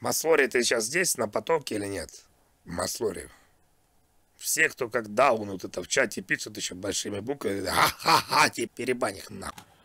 Маслори, ты сейчас здесь, на потоке или нет? Маслори. Все, кто как даунут это в чате пишут еще большими буквами. Ха-ха-ха, тебе перебань их нахуй.